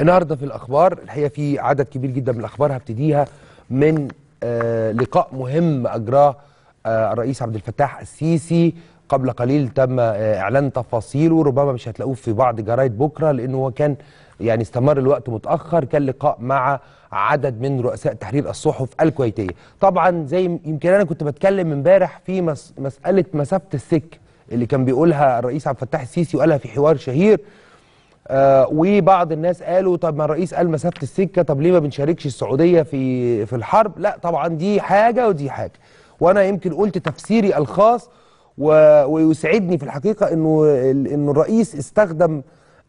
النهارده في الاخبار الحقيقه في عدد كبير جدا من الاخبار هبتديها من آه، لقاء مهم اجراه آه، الرئيس عبد الفتاح السيسي قبل قليل تم آه، اعلان تفاصيله ربما مش هتلاقوه في بعض جرايد بكره لانه هو كان يعني استمر الوقت متاخر كان لقاء مع عدد من رؤساء تحرير الصحف الكويتيه طبعا زي يمكن انا كنت بتكلم امبارح في مساله مسافه السك اللي كان بيقولها الرئيس عبد الفتاح السيسي وقالها في حوار شهير آه وبعض الناس قالوا طب ما الرئيس قال مسافه السكه طب ليه ما بنشاركش السعوديه في في الحرب لا طبعا دي حاجه ودي حاجه وانا يمكن قلت تفسيري الخاص و... ويسعدني في الحقيقه انه انه الرئيس استخدم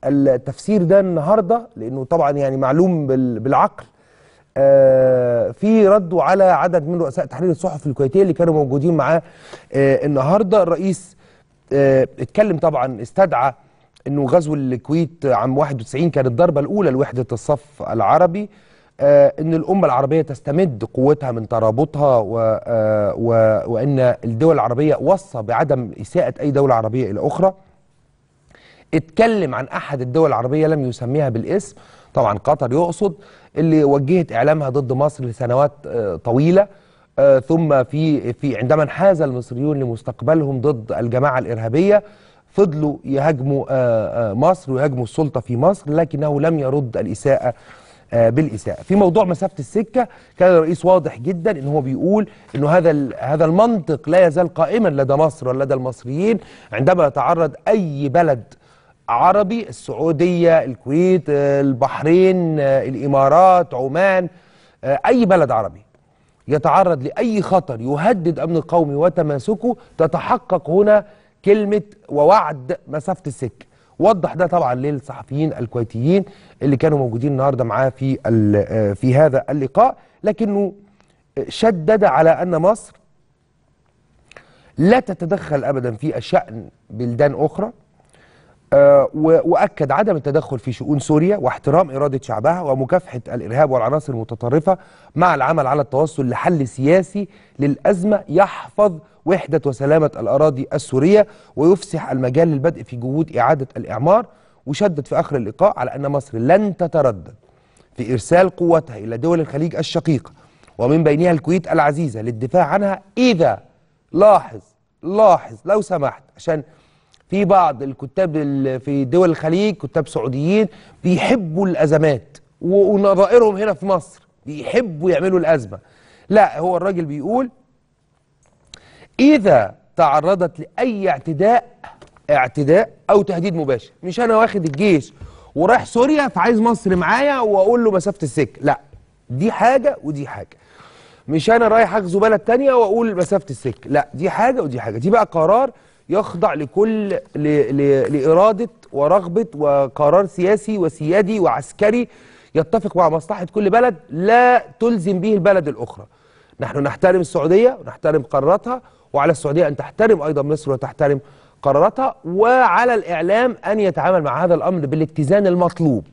التفسير ده النهارده لانه طبعا يعني معلوم بال... بالعقل آه في رده على عدد من رؤساء تحرير الصحف الكويتيه اللي كانوا موجودين معاه آه النهارده الرئيس آه اتكلم طبعا استدعى انه غزو الكويت عام 91 كانت الضربه الاولى لوحده الصف العربي آه، ان الامه العربيه تستمد قوتها من ترابطها و آه، و وان الدول العربيه وصى بعدم اساءه اي دوله عربيه الى اخرى اتكلم عن احد الدول العربيه لم يسميها بالاسم طبعا قطر يقصد اللي وجهت اعلامها ضد مصر لسنوات آه، طويله ثم في في عندما انحاز المصريون لمستقبلهم ضد الجماعه الارهابيه فضلوا يهاجموا آه، آه، مصر ويهاجموا السلطه في مصر لكنه لم يرد الاساءه آه، بالاساءه في موضوع مسافه السكه كان الرئيس واضح جدا ان هو بيقول انه هذا هذا المنطق لا يزال قائما لدى مصر ولدى المصريين عندما يتعرض اي بلد عربي السعوديه الكويت البحرين الامارات عمان اي بلد عربي يتعرض لاي خطر يهدد امن القومي وتماسكه تتحقق هنا كلمه ووعد مسافه السكه وضح ده طبعا للصحفيين الكويتيين اللي كانوا موجودين النهارده معاه في آه، في هذا اللقاء لكنه شدد على ان مصر لا تتدخل ابدا في شان بلدان اخرى آه، واكد عدم التدخل في شؤون سوريا واحترام اراده شعبها ومكافحه الارهاب والعناصر المتطرفه مع العمل على التوصل لحل سياسي للازمه يحفظ وحده وسلامه الاراضي السوريه ويفسح المجال للبدء في جهود اعاده الاعمار وشدد في اخر اللقاء على ان مصر لن تتردد في ارسال قوتها الى دول الخليج الشقيقه ومن بينها الكويت العزيزه للدفاع عنها اذا لاحظ لاحظ لو سمحت عشان في بعض الكتاب في دول الخليج كتاب سعوديين بيحبوا الأزمات ونظائرهم هنا في مصر بيحبوا يعملوا الأزمة لا هو الراجل بيقول إذا تعرضت لأي اعتداء اعتداء أو تهديد مباشر مش أنا واخد الجيش ورايح سوريا فعايز مصر معايا وأقول له مسافة السكة لا دي حاجة ودي حاجة مش أنا رايح اخذ بلد تانية وأقول مسافة السكة لا دي حاجة ودي حاجة دي بقى قرار يخضع لكل ل... ل... لإرادة ورغبة وقرار سياسي وسيادي وعسكري يتفق مع مصلحة كل بلد لا تلزم به البلد الأخرى نحن نحترم السعودية ونحترم قراراتها وعلى السعودية أن تحترم أيضا مصر وتحترم قراراتها وعلى الإعلام أن يتعامل مع هذا الأمر بالاتزان المطلوب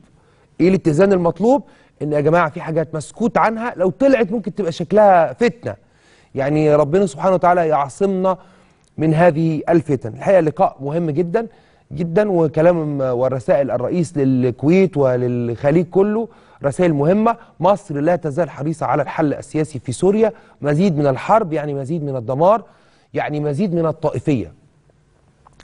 إيه الاتزان المطلوب؟ إن يا جماعة في حاجات مسكوت عنها لو طلعت ممكن تبقى شكلها فتنة يعني ربنا سبحانه وتعالى يعصمنا من هذه الفتن الحقيقة لقاء مهم جدا جدا وكلام ورسائل الرئيس للكويت وللخليج كله رسائل مهمة مصر لا تزال حريصة على الحل السياسي في سوريا مزيد من الحرب يعني مزيد من الدمار يعني مزيد من الطائفية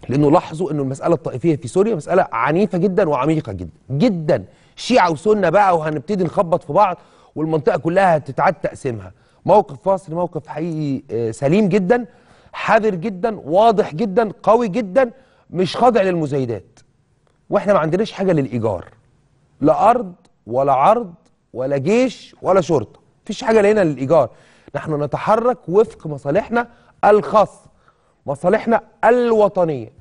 لأنه لاحظوا أنه المسألة الطائفية في سوريا مسألة عنيفة جدا وعميقة جدا جدا شيعة وسنة بقى وهنبتدي نخبط في بعض والمنطقة كلها هتتعاد تقسيمها موقف مصر موقف حقيقي آه، سليم جدا حذر جدا واضح جدا قوي جدا مش خاضع للمزايدات واحنا ما عندناش حاجه للايجار لا ارض ولا عرض ولا جيش ولا شرطه مفيش حاجه لنا للايجار نحن نتحرك وفق مصالحنا الخاصه مصالحنا الوطنيه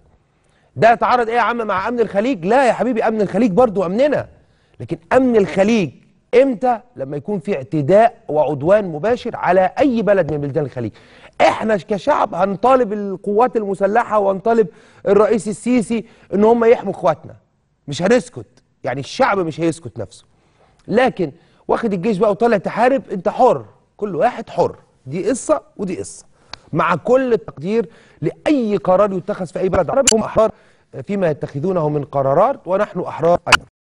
ده يتعارض ايه يا عم مع امن الخليج لا يا حبيبي امن الخليج برضو امننا لكن امن الخليج امتى لما يكون في اعتداء وعدوان مباشر على اي بلد من بلدان الخليج احنا كشعب هنطالب القوات المسلحه وهنطالب الرئيس السيسي ان هم يحموا اخواتنا مش هنسكت يعني الشعب مش هيسكت نفسه لكن واخد الجيش بقى وطالع تحارب انت حر كل واحد حر دي قصه ودي قصه مع كل التقدير لاي قرار يتخذ في اي بلد عربي هم احرار فيما يتخذونه من قرارات ونحن احرار ايضا